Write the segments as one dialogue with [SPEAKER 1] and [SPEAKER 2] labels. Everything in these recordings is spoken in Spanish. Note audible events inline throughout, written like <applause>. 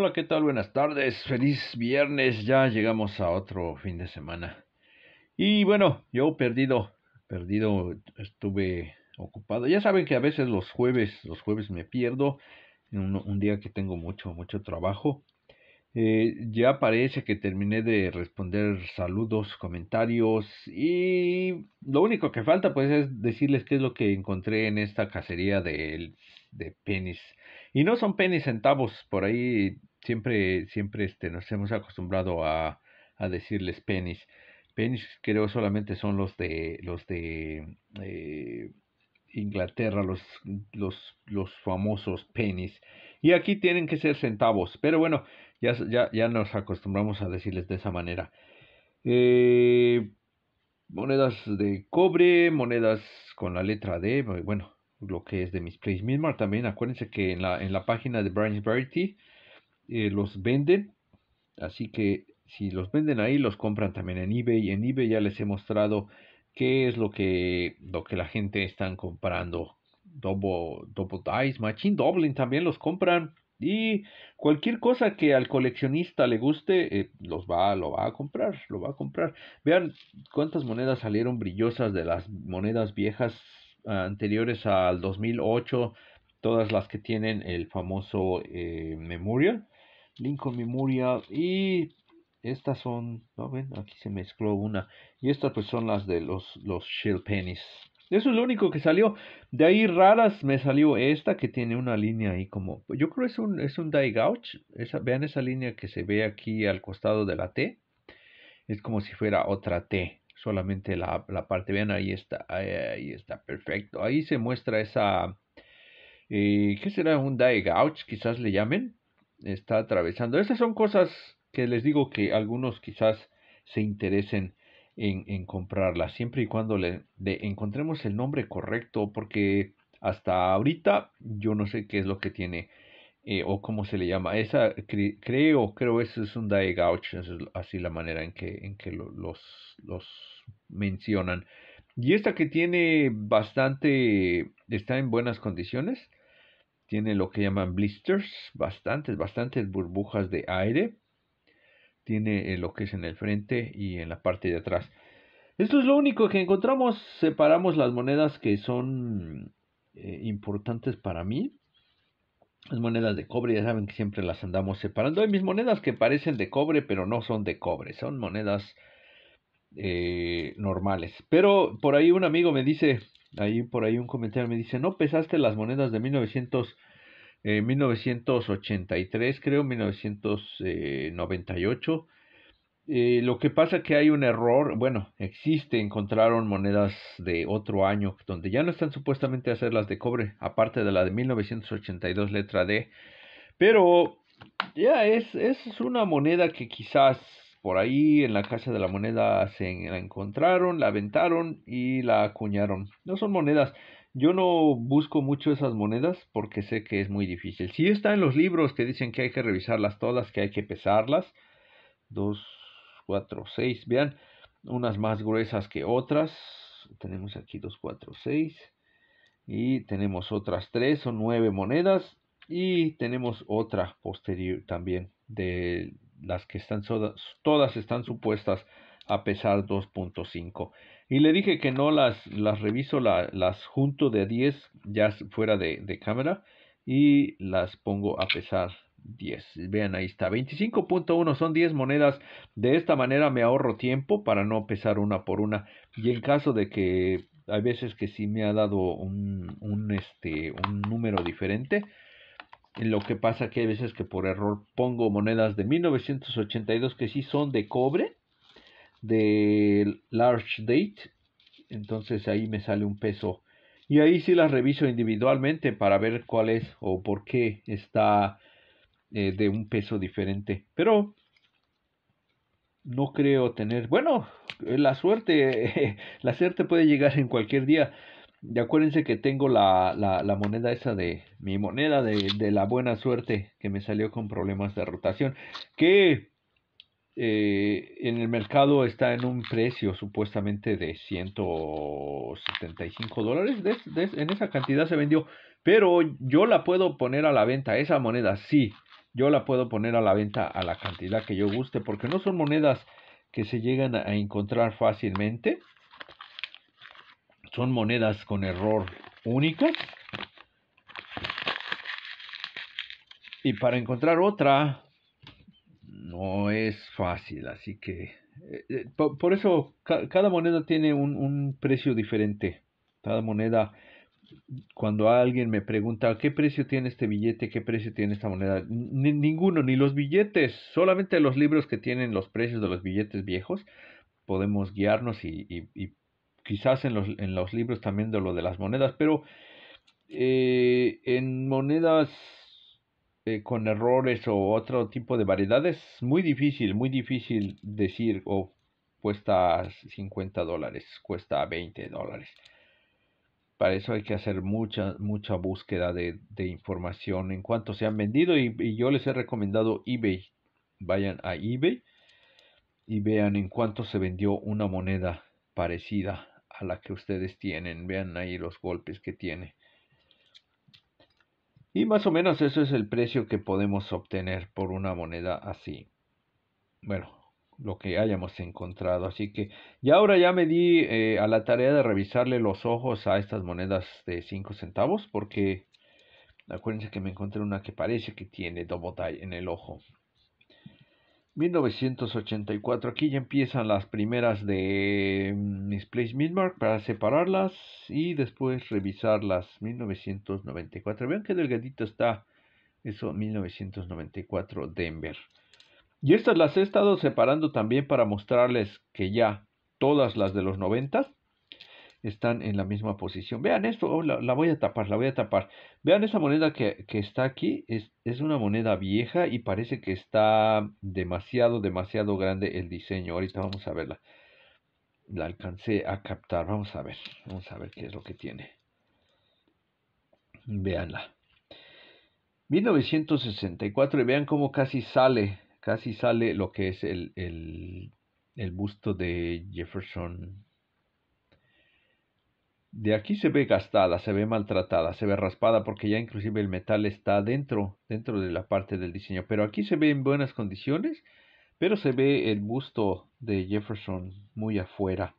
[SPEAKER 1] Hola, ¿qué tal? Buenas tardes, feliz viernes, ya llegamos a otro fin de semana. Y bueno, yo perdido, perdido, estuve ocupado. Ya saben que a veces los jueves, los jueves me pierdo, un, un día que tengo mucho, mucho trabajo. Eh, ya parece que terminé de responder saludos, comentarios y lo único que falta pues es decirles qué es lo que encontré en esta cacería de, de penis. Y no son penis centavos, por ahí siempre, siempre este, nos hemos acostumbrado a, a decirles pennies. Pennies creo solamente son los de los de eh, Inglaterra, los, los, los famosos pennies. Y aquí tienen que ser centavos. Pero bueno, ya, ya, ya nos acostumbramos a decirles de esa manera. Eh, monedas de cobre, monedas con la letra D, bueno, lo que es de mis Place Myanmar también. Acuérdense que en la, en la página de Brian's Verity eh, los venden, así que si los venden ahí, los compran también en eBay. En eBay ya les he mostrado qué es lo que, lo que la gente está comprando. Double, double Dice, Machine Doblin también los compran. Y cualquier cosa que al coleccionista le guste, eh, los va, lo va a comprar, lo va a comprar. Vean cuántas monedas salieron brillosas de las monedas viejas anteriores al 2008, todas las que tienen el famoso eh, Memorial. Lincoln Memorial y estas son, ¿no ven? Aquí se mezcló una. Y estas pues son las de los, los shell pennies. Eso es lo único que salió. De ahí raras me salió esta que tiene una línea ahí como... Yo creo es un, es un die gouge. vean esa línea que se ve aquí al costado de la T. Es como si fuera otra T. Solamente la, parte, vean ahí está, ahí, está, perfecto. Ahí se muestra esa... Eh, ¿Qué será? Un die gouge, quizás le llamen está atravesando. esas son cosas que les digo que algunos quizás se interesen en, comprarla. siempre y cuando le, encontremos el nombre correcto, porque hasta ahorita yo no sé qué es lo que tiene eh, o cómo se le llama. Esa creo, creo eso es un Dae es así la manera en que, en que los, los mencionan. Y esta que tiene bastante, está en buenas condiciones. Tiene lo que llaman blisters, bastantes, bastantes burbujas de aire. Tiene eh, lo que es en el frente y en la parte de atrás. Esto es lo único que encontramos. Separamos las monedas que son eh, importantes para mí. Las monedas de cobre, ya saben que siempre las andamos separando. Hay mis monedas que parecen de cobre, pero no son de cobre. Son monedas eh, normales. Pero por ahí un amigo me dice, Ahí por ahí un comentario me dice, ¿no pesaste las monedas de 1900, 1983, eh, creo, 1998? Eh, lo que pasa que hay un error, bueno, existe, encontraron monedas de otro año donde ya no están supuestamente a ser las de cobre, aparte de la de 1982 letra D, pero ya es una moneda que quizás por ahí en la Casa de la Moneda se la encontraron, la aventaron y la acuñaron. No son monedas. Yo no busco mucho esas monedas porque sé que es muy difícil. Sí está en los libros que dicen que hay que revisarlas todas, que hay que pesarlas. Dos, cuatro, seis. Vean, unas más gruesas que otras. Tenemos aquí dos, cuatro, seis. Y tenemos otras tres, o nueve monedas. Y tenemos otra posterior también de las que están todas están supuestas a pesar 2.5. Y le dije que no las, las reviso, las junto de 10 ya fuera de, de, cámara y las pongo a pesar 10. Vean, ahí está, 25.1 son 10 monedas. De esta manera me ahorro tiempo para no pesar una por una. Y en caso de que hay veces que sí me ha dado un, un este, un número diferente, lo que pasa que hay veces que por error pongo monedas de 1982 que sí son de cobre, de large date. Entonces ahí me sale un peso. Y ahí sí las reviso individualmente para ver cuál es o por qué está eh, de un peso diferente. Pero no creo tener. Bueno, la suerte, <laughs> la suerte puede llegar en cualquier día. Y acuérdense que tengo la, moneda esa de mi moneda de, la buena suerte que me salió con problemas de rotación. Que eh, en el mercado está en un precio supuestamente de 175 dólares. en esa cantidad se vendió. Pero yo la puedo poner a la venta. Esa moneda sí. Yo la puedo poner a la venta a la cantidad que yo guste. Porque no son monedas que se llegan a encontrar fácilmente son monedas con error únicas. Y para encontrar otra no es fácil, así que eh, eh, por, eso cada moneda tiene un, precio diferente. Cada moneda, cuando alguien me pregunta qué precio tiene este billete, qué precio tiene esta moneda, ninguno, ni los billetes, solamente los libros que tienen los precios de los billetes viejos, podemos guiarnos y quizás en los, libros también de lo de las monedas, pero eh, en monedas eh, con errores o otro tipo de variedades, muy difícil, muy difícil decir, o oh, cuesta 50 dólares, cuesta 20 dólares. Para eso hay que hacer mucha, mucha búsqueda de, información en cuanto se han vendido y, y yo les he recomendado eBay. Vayan a eBay y vean en cuánto se vendió una moneda parecida a la que ustedes tienen. Vean ahí los golpes que tiene. Y más o menos eso es el precio que podemos obtener por una moneda así. Bueno, lo que hayamos encontrado. Así que ya ahora ya me di eh, a la tarea de revisarle los ojos a estas monedas de 5 centavos porque acuérdense que me encontré una que parece que tiene dobotai en el ojo. 1984. Aquí ya empiezan las primeras de mm, Place Midmark para separarlas y después revisarlas. 1994. Vean qué delgadito está eso. 1994 Denver. Y estas las he estado separando también para mostrarles que ya todas las de los 90 están en la misma posición. Vean esto, la, voy a tapar, la voy a tapar. Vean esa moneda que, está aquí, es, es, una moneda vieja y parece que está demasiado, demasiado grande el diseño. Ahorita vamos a verla. La alcancé a captar, vamos a ver, vamos a ver qué es lo que tiene. Veanla. 1964 y vean cómo casi sale, casi sale lo que es el, el busto de Jefferson de aquí se ve gastada, se ve maltratada, se ve raspada porque ya inclusive el metal está dentro, dentro de la parte del diseño. Pero aquí se ve en buenas condiciones, pero se ve el busto de Jefferson muy afuera.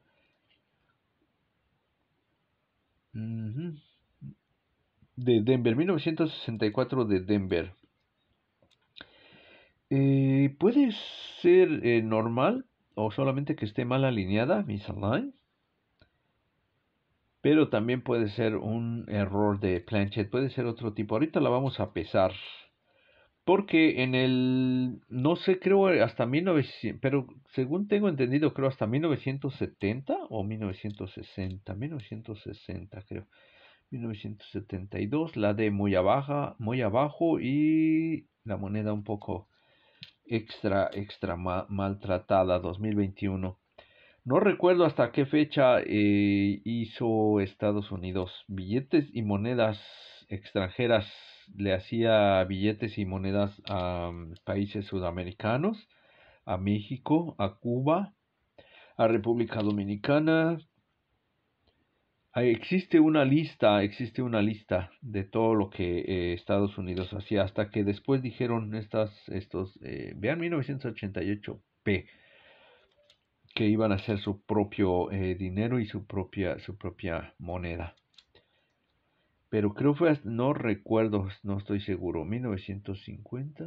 [SPEAKER 1] De Denver, 1964 de Denver. Eh, puede ser eh, normal o solamente que esté mal alineada, Miss Align pero también puede ser un error de planchet, puede ser otro tipo. Ahorita la vamos a pesar. Porque en el, no sé, creo eh, hasta 1900, pero según tengo entendido, creo hasta 1970 o 1960, 1960 creo. 1972, la de muy, abajo, muy abajo y la moneda un poco extra, extra maltratada, 2021. No recuerdo hasta qué fecha eh, hizo Estados Unidos billetes y monedas extranjeras, le hacía billetes y monedas a mm, países sudamericanos, a México, a Cuba, a República Dominicana. Ah, existe una lista, existe una lista de todo lo que eh, Estados Unidos hacía hasta que después dijeron estas, estos, eh, vean 1988P, que iban a hacer su propio eh, dinero y su propia, su propia moneda. Pero creo fue, no recuerdo, no estoy seguro, 1950,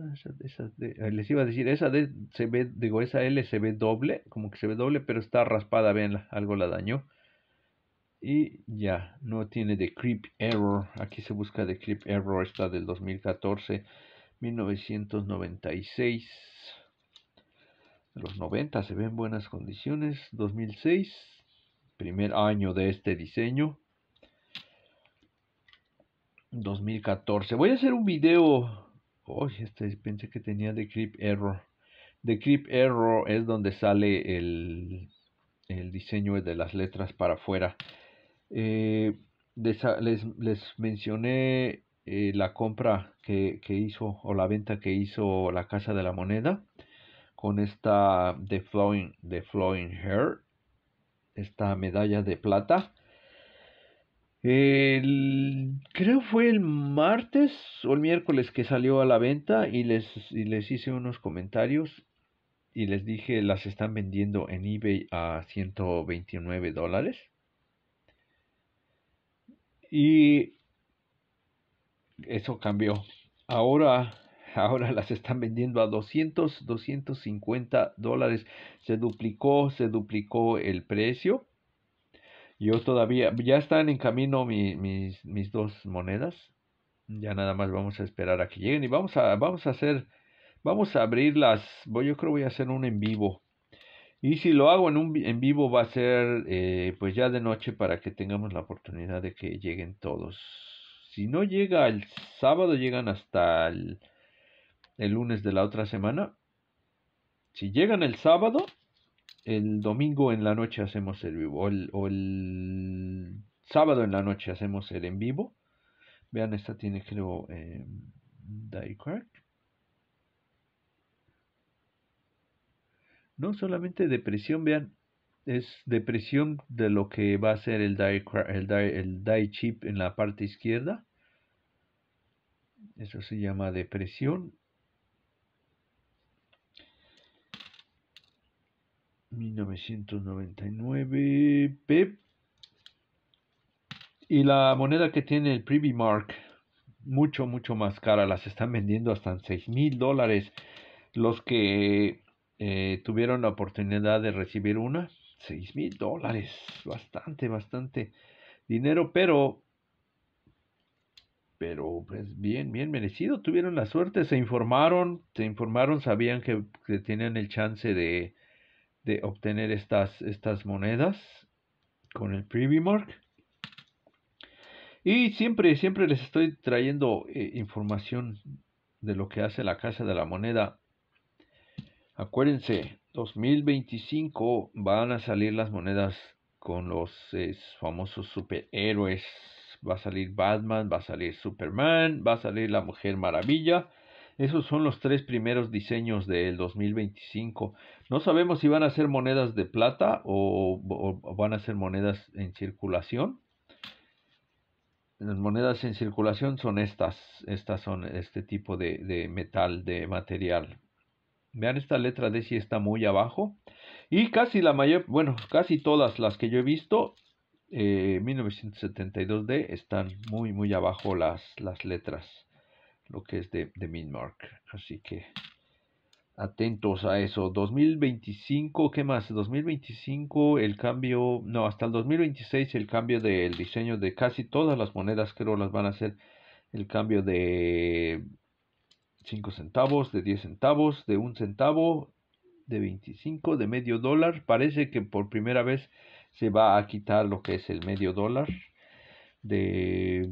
[SPEAKER 1] eh, les iba a decir, esa de se ve, digo, esa L se ve doble, como que se ve doble, pero está raspada, Ven, algo la dañó. Y ya, no tiene de clip error, aquí se busca de clip error, Esta del 2014, 1996. Los 90 se ven buenas condiciones. 2006, primer año de este diseño. 2014. Voy a hacer un video. Uy, este pensé que tenía de Creep Error. De Creep Error es donde sale el, diseño de las letras para afuera. Eh, les, mencioné eh, la compra que, que hizo o la venta que hizo la Casa de la Moneda con esta de Flowing, Flowing Hair, esta medalla de plata. creo fue el martes o el miércoles que salió a la venta y les, y les hice unos comentarios y les dije las están vendiendo en eBay a 129 dólares. Y eso cambió. Ahora <laughs> ahora las están vendiendo a 200, 250 dólares. Se duplicó, se duplicó el precio. Yo todavía, ya están en camino mis, mis, dos monedas. Ya nada más vamos a esperar a que lleguen y vamos a, vamos a hacer, vamos a abrirlas. yo creo voy a hacer un en vivo. Y si lo hago en, un, en vivo va a ser eh, pues ya de noche para que tengamos la oportunidad de que lleguen todos. Si no llega el sábado, llegan hasta el el lunes de la otra semana. Si llegan el sábado, el domingo en la noche hacemos el vivo, o el, sábado en la noche hacemos el en vivo. Vean, esta tiene creo em, die crack. No solamente depresión, vean, es depresión de lo que va a ser el die, el die, el die chip en la parte izquierda. Eso se llama depresión. 1999 P. Y la moneda que tiene el Privy Mark, mucho, mucho más cara. Las están vendiendo hasta en 6 mil dólares. Los que eh, tuvieron la oportunidad de recibir una, 6 mil dólares. Bastante, bastante dinero, pero pero pues bien, bien merecido. Tuvieron la suerte, se informaron, se informaron, sabían que, que tenían el chance de, de obtener estas, estas monedas con el Mark. Y siempre, siempre les estoy trayendo eh, información de lo que hace la Casa de la Moneda. Acuérdense, 2025 van a salir las monedas con los famosos superhéroes. Va a salir Batman, va a salir Superman, va a salir la Mujer Maravilla esos son los tres primeros diseños del 2025. No sabemos si van a ser monedas de plata o, van a ser monedas en circulación. Las monedas en circulación son estas. Estas son este tipo de, metal, de material. Vean esta letra D si está muy abajo. Y casi la mayor, bueno, casi todas las que yo he visto 1972D eh, están muy muy abajo las, las letras lo que es de, de Minmark. Así que atentos a eso. 2025, ¿qué más? 2025, el cambio, no, hasta el 2026 el cambio del diseño de casi todas las monedas, creo las van a hacer el cambio de 5 centavos, de 10 centavos, de un centavo, de 25, de medio dólar. Parece que por primera vez se va a quitar lo que es el medio dólar de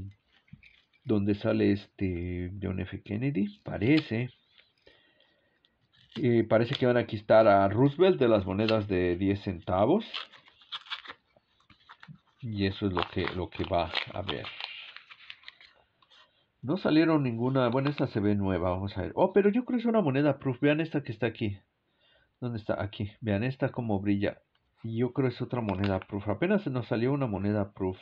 [SPEAKER 1] donde sale este John F. Kennedy, parece. Eh, parece que van a quitar a Roosevelt de las monedas de 10 centavos. Y eso es lo que, lo que va a ver. No salieron ninguna. Bueno, esta se ve nueva. Vamos a ver. Oh, pero yo creo que es una moneda proof. Vean esta que está aquí. ¿Dónde está? Aquí. Vean esta como brilla. Y yo creo que es otra moneda proof. Apenas nos salió una moneda proof.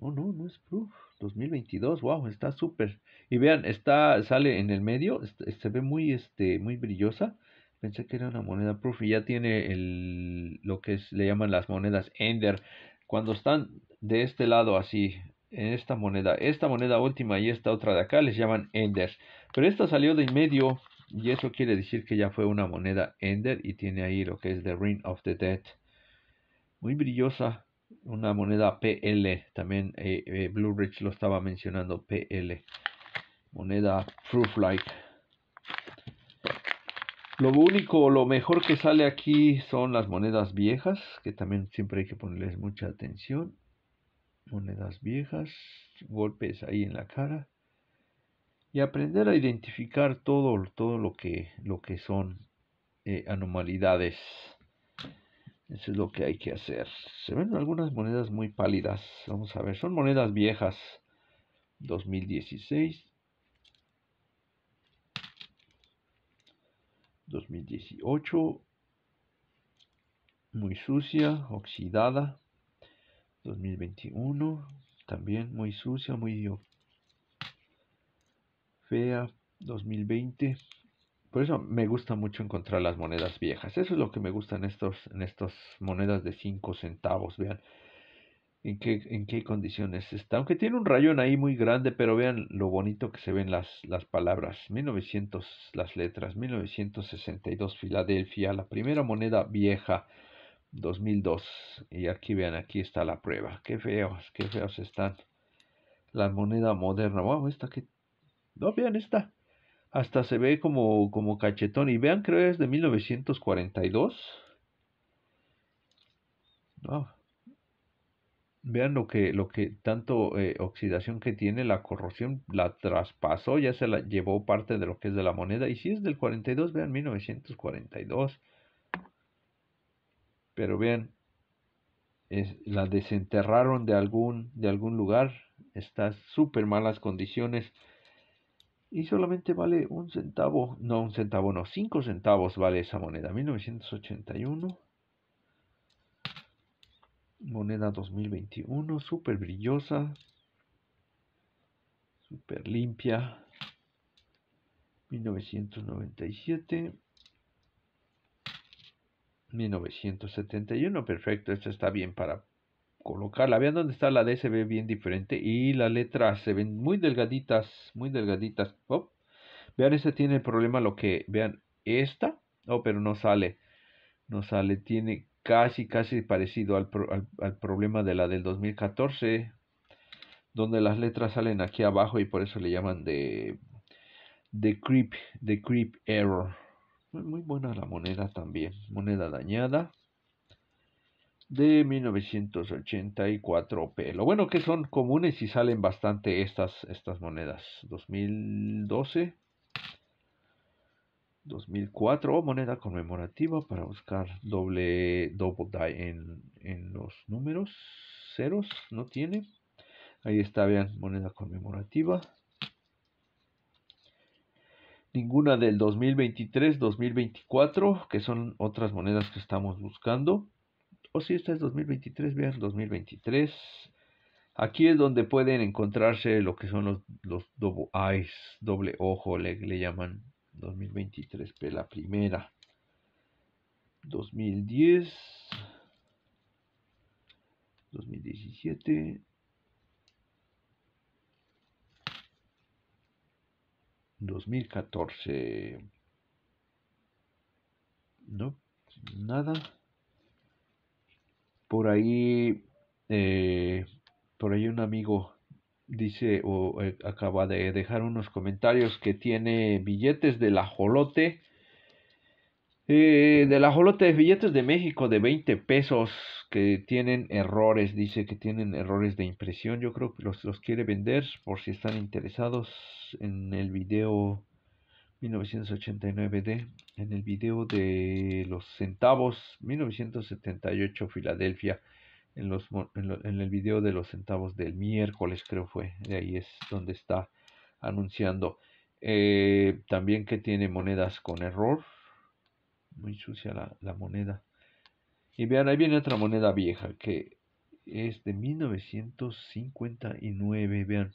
[SPEAKER 1] Oh, no, no es proof. 2022, wow, está súper. Y vean, está, sale en el medio, este, se ve muy, este, muy brillosa. Pensé que era una moneda proof y ya tiene el, lo que es, le llaman las monedas Ender. Cuando están de este lado así, en esta moneda, esta moneda última y esta otra de acá les llaman Ender. Pero esta salió de en medio y eso quiere decir que ya fue una moneda Ender y tiene ahí lo que es The Ring of the Dead. Muy brillosa una moneda PL, también eh, eh, Blue Ridge lo estaba mencionando, PL, moneda Proof-like. Lo único, lo mejor que sale aquí son las monedas viejas, que también siempre hay que ponerles mucha atención. Monedas viejas, golpes ahí en la cara. Y aprender a identificar todo, todo lo, que, lo que son eh, anomalidades. Eso es lo que hay que hacer. Se ven algunas monedas muy pálidas. Vamos a ver, son monedas viejas. 2016. 2018. Muy sucia, oxidada. 2021. También muy sucia, muy fea. 2020. Por eso me gusta mucho encontrar las monedas viejas. Eso es lo que me gusta en, en estas monedas de 5 centavos. Vean en qué, en qué condiciones está. Aunque tiene un rayón ahí muy grande, pero vean lo bonito que se ven las, las palabras. 1900 las letras. 1962 Filadelfia. La primera moneda vieja. 2002. Y aquí vean, aquí está la prueba. Qué feos, qué feos están. La moneda moderna. Wow, esta que... No, vean esta hasta se ve como, cachetón. Y vean, creo que es de 1942. Vean lo que, lo que tanto eh, oxidación que tiene, la corrosión la traspasó, ya se la llevó parte de lo que es de la moneda. Y si es del 42, vean 1942. Pero vean, la desenterraron de algún, lugar, Estas súper malas condiciones y solamente vale un centavo, no un centavo, no, cinco centavos vale esa moneda, 1981, moneda 2021, súper brillosa, súper limpia, 1997. 1971, perfecto, esto está bien para colocarla. Vean dónde está la D, se ve bien diferente. Y las letras se ven muy delgaditas, muy delgaditas. Oh, vean, este tiene el problema lo que, vean, esta. Oh, pero no sale. No sale, tiene casi, casi parecido al, problema de la del 2014. Donde las letras salen aquí abajo y por eso le llaman de, de creep, de creep error. Muy buena la moneda también. Moneda dañada de 1984 P. Lo bueno que son comunes y salen bastante estas, estas monedas. 2012, 2004, moneda conmemorativa para buscar doble double die en, en los números. Ceros, no tiene. Ahí está, vean, moneda conmemorativa. Ninguna del 2023, 2024, que son otras monedas que estamos buscando o oh, si esta es 2023, vean 2023. Aquí es donde pueden encontrarse lo que son los, los eyes, doble ojo, le, le llaman 2023, la primera. 2010, 2017, 2014. No, nada. Por ahí, eh, por ahí un amigo dice o eh, acaba de dejar unos comentarios que tiene billetes del ajolote. Eh, del ajolote, billetes de México de 20 pesos que tienen errores, dice que tienen errores de impresión. Yo creo que los, los quiere vender por si están interesados en el video 1989D, en el video de Los Centavos, 1978 Filadelfia, en, los, en, el video de Los Centavos del miércoles, creo fue, de ahí es donde está anunciando. Eh, también que tiene monedas con error, muy sucia la, la moneda. Y vean, ahí viene otra moneda vieja que es de 1959, vean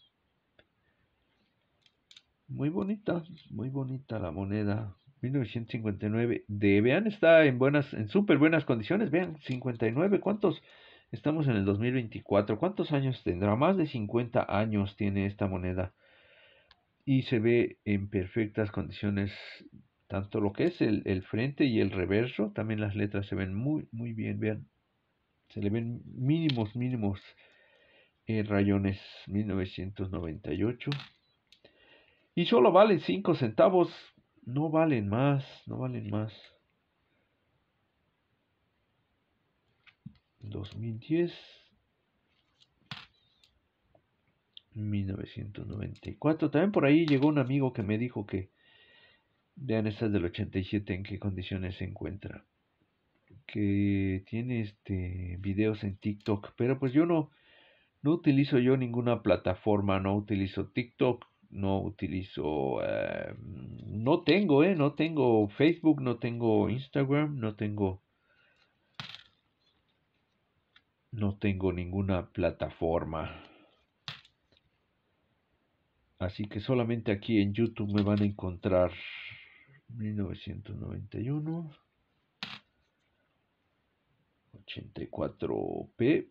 [SPEAKER 1] muy bonita, muy bonita la moneda. 1959 de vean está en buenas en súper buenas condiciones, vean 59, ¿cuántos estamos en el 2024? ¿Cuántos años tendrá? Más de 50 años tiene esta moneda. Y se ve en perfectas condiciones tanto lo que es el, frente y el reverso, también las letras se ven muy muy bien, vean. Se le ven mínimos mínimos eh, rayones 1998 y solo valen 5 centavos. No valen más, no valen más. 2010. 1994. También por ahí llegó un amigo que me dijo que... Vean estas del 87 en qué condiciones se encuentra. Que tiene este videos en TikTok. Pero pues yo no, no utilizo yo ninguna plataforma. No utilizo TikTok no utilizo, eh, no tengo, eh, no tengo Facebook, no tengo Instagram, no tengo, no tengo ninguna plataforma. Así que solamente aquí en YouTube me van a encontrar 1991 84p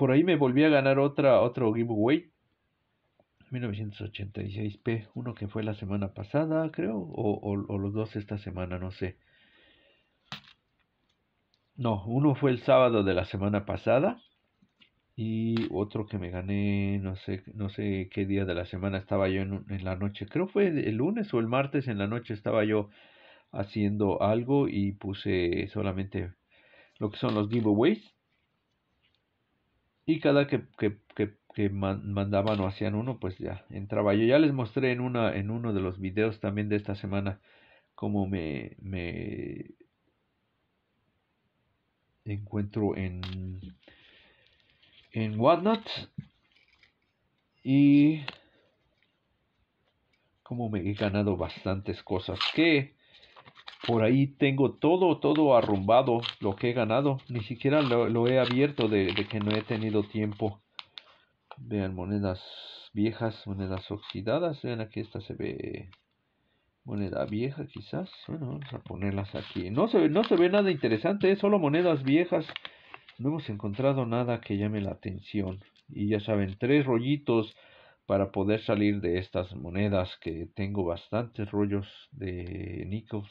[SPEAKER 1] por ahí me volví a ganar otra, otro giveaway. 1986p, uno que fue la semana pasada, creo, o, los dos esta semana, no sé. No, uno fue el sábado de la semana pasada y otro que me gané, no sé, no sé qué día de la semana estaba yo en, en la noche, creo fue el lunes o el martes en la noche estaba yo haciendo algo y puse solamente lo que son los giveaways y cada que, mandaban o hacían uno, pues ya entraba. Yo ya les mostré en, una, en uno de los videos también de esta semana cómo me, me encuentro en, en Whatnot. Y como me he ganado bastantes cosas que por ahí tengo todo, todo arrumbado lo que he ganado. Ni siquiera lo, he abierto de, que no he tenido tiempo. Vean, monedas viejas, monedas oxidadas. Vean, aquí esta se ve moneda vieja quizás. Bueno, vamos a ponerlas aquí. No se, no se ve nada interesante, ¿eh? solo monedas viejas. No hemos encontrado nada que llame la atención. Y ya saben, tres rollitos para poder salir de estas monedas que tengo bastantes rollos de nickels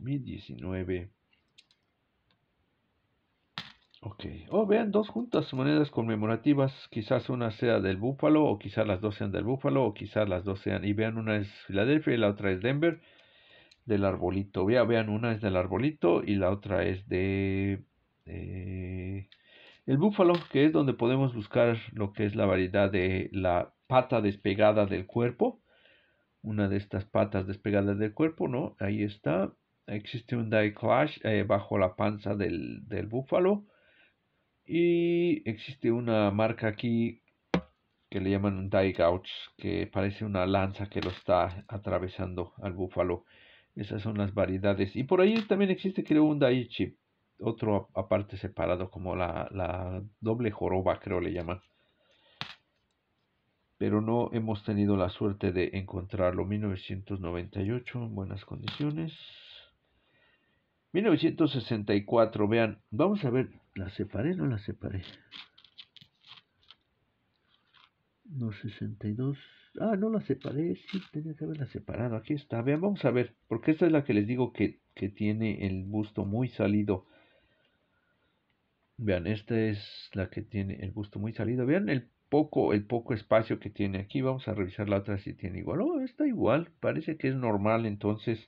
[SPEAKER 1] 2019. Ok. Oh, vean, dos juntas monedas conmemorativas. Quizás una sea del Búfalo, o quizás las dos sean del Búfalo, o quizás las dos sean. Y vean, una es Filadelfia y la otra es Denver, del Arbolito. Vean, vean, una es del Arbolito y la otra es de. Eh, el Búfalo, que es donde podemos buscar lo que es la variedad de la pata despegada del cuerpo. Una de estas patas despegadas del cuerpo, ¿no? Ahí está existe un die clash eh, bajo la panza del, búfalo y existe una marca aquí que le llaman un die que parece una lanza que lo está atravesando al búfalo esas son las variedades y por ahí también existe creo un die chip otro aparte separado como la, la doble joroba creo le llaman pero no hemos tenido la suerte de encontrarlo. 1998 en buenas condiciones. 1964, vean, vamos a ver, la separé, no la separé. No, 62. Ah, no la separé, sí, tenía que haberla separado. Aquí está, vean, vamos a ver, porque esta es la que les digo que, que tiene el busto muy salido. Vean, esta es la que tiene el busto muy salido. Vean el poco, el poco espacio que tiene aquí. Vamos a revisar la otra si tiene igual. Oh, está igual, parece que es normal entonces.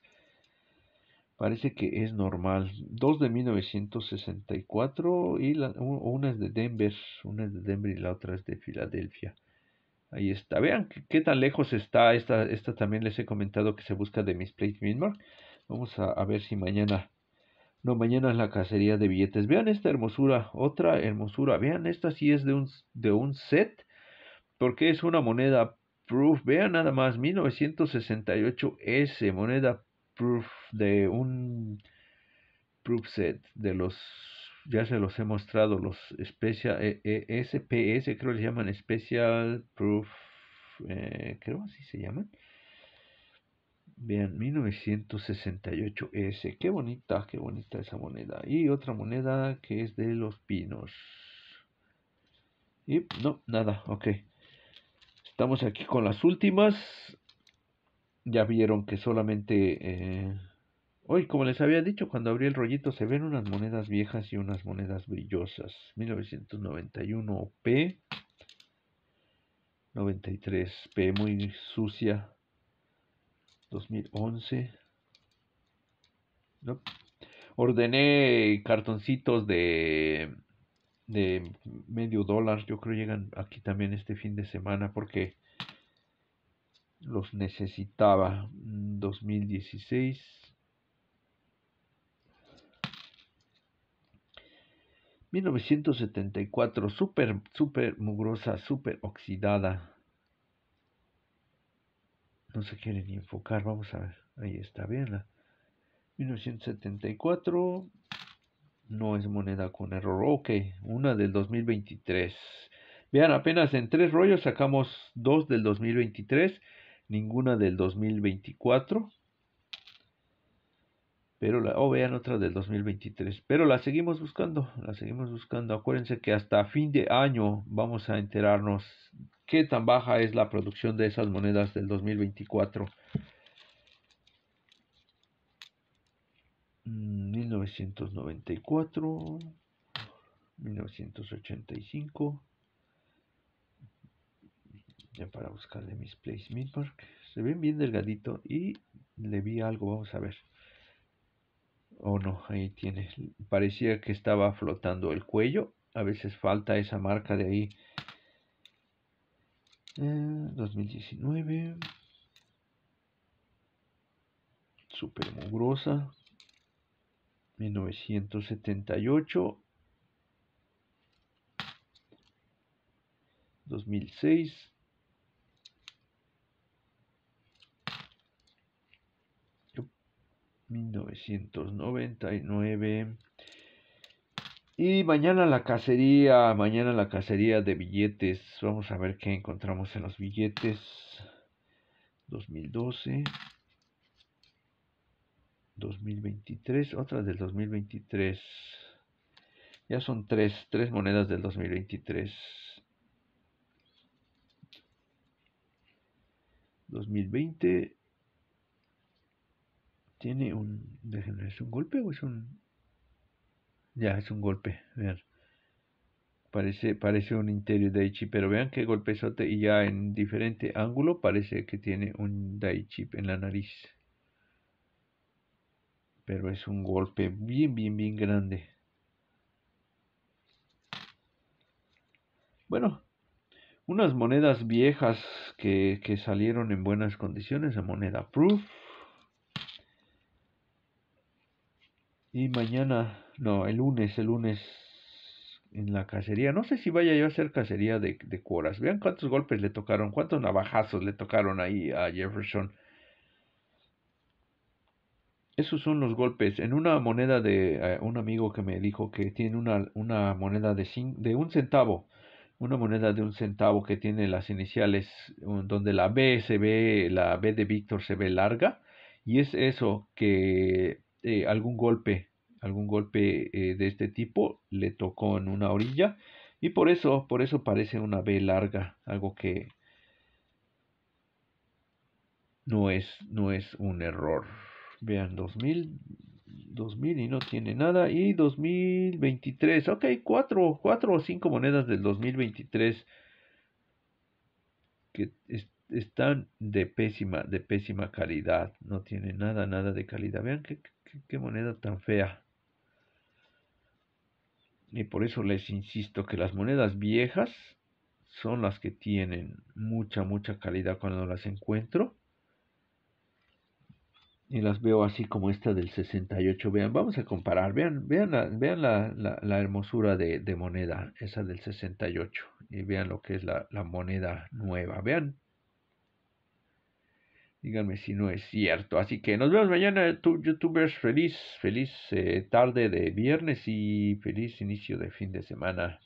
[SPEAKER 1] Parece que es normal. Dos de 1964 y la, una es de Denver, una es de Denver y la otra es de Filadelfia. Ahí está. Vean qué, tan lejos está. Esta, también les he comentado que se busca de Miss Plate Minmark. Vamos a, ver si mañana. No, mañana es la cacería de billetes. Vean esta hermosura. Otra hermosura. Vean, esta sí es de un, de un set. Porque es una moneda proof. Vean nada más. 1968 S. Moneda proof de un proof set de los ya se los he mostrado los especial eh, eh, creo que le llaman especial proof eh, creo así se llaman vean 1968 S qué bonita qué bonita esa moneda y otra moneda que es de los pinos y no nada ok estamos aquí con las últimas ya vieron que solamente... Eh, hoy, como les había dicho, cuando abrí el rollito se ven unas monedas viejas y unas monedas brillosas. 1991 P. 93 P, muy sucia. 2011. Ordené cartoncitos de, de medio dólar. Yo creo llegan aquí también este fin de semana porque los necesitaba. 2016. Mm, ...1974... ...súper, super mugrosa... ...súper oxidada... ...no se quiere enfocar... ...vamos a ver... ...ahí está, bien ...1974... ...no es moneda con error... ...ok, una del 2023... Vean, apenas en tres rollos sacamos dos del 2023 ninguna del 2024, pero la, o oh, vean otra del 2023, pero la seguimos buscando, la seguimos buscando. Acuérdense que hasta fin de año vamos a enterarnos qué tan baja es la producción de esas monedas del 2024. 1994, 1985. Ya para buscarle mis placement mark. Se ven bien delgadito y le vi algo, vamos a ver. Oh no, ahí tiene. Parecía que estaba flotando el cuello. A veces falta esa marca de ahí. 2019. Eh, Super mugrosa. 1978. 2006. 1999. Y mañana la cacería, mañana la cacería de billetes. Vamos a ver qué encontramos en los billetes. 2012. 2023, otra del 2023. Ya son tres, tres monedas del 2023. 2020, tiene un. Déjenme, ¿es un golpe o es un.? Ya, es un golpe. Parece, parece un interior chip pero vean qué golpezote. Y ya en diferente ángulo parece que tiene un chip en la nariz. Pero es un golpe bien, bien, bien grande. Bueno, unas monedas viejas que, que salieron en buenas condiciones. a moneda Proof Y mañana, no, el lunes, el lunes en la cacería. No sé si vaya yo a hacer cacería de, de cuoras. Vean cuántos golpes le tocaron, cuántos navajazos le tocaron ahí a Jefferson. Esos son los golpes. En una moneda de eh, un amigo que me dijo que tiene una, una moneda de, de un centavo. Una moneda de un centavo que tiene las iniciales donde la B se ve, la B de Víctor se ve larga. Y es eso que este, algún golpe, algún golpe eh, de este tipo le tocó en una orilla y por eso, por eso parece una B larga, algo que no es, no es un error. Vean, 2000, 2000 y no tiene nada. Y 2023, ok, 4, cuatro o 5 monedas del 2023 que están de pésima, de pésima calidad. No tiene nada, nada de calidad. Vean que qué moneda tan fea. Y por eso les insisto que las monedas viejas son las que tienen mucha, mucha calidad cuando las encuentro. Y las veo así como esta del 68. Vean, vamos a comparar. Vean, vean, la, vean la, hermosura de, de, moneda, esa del 68. Y vean lo que es la moneda nueva. Vean Díganme si no es cierto. Así que nos vemos mañana, youtubers. Feliz, feliz eh, tarde de viernes y feliz inicio de fin de semana.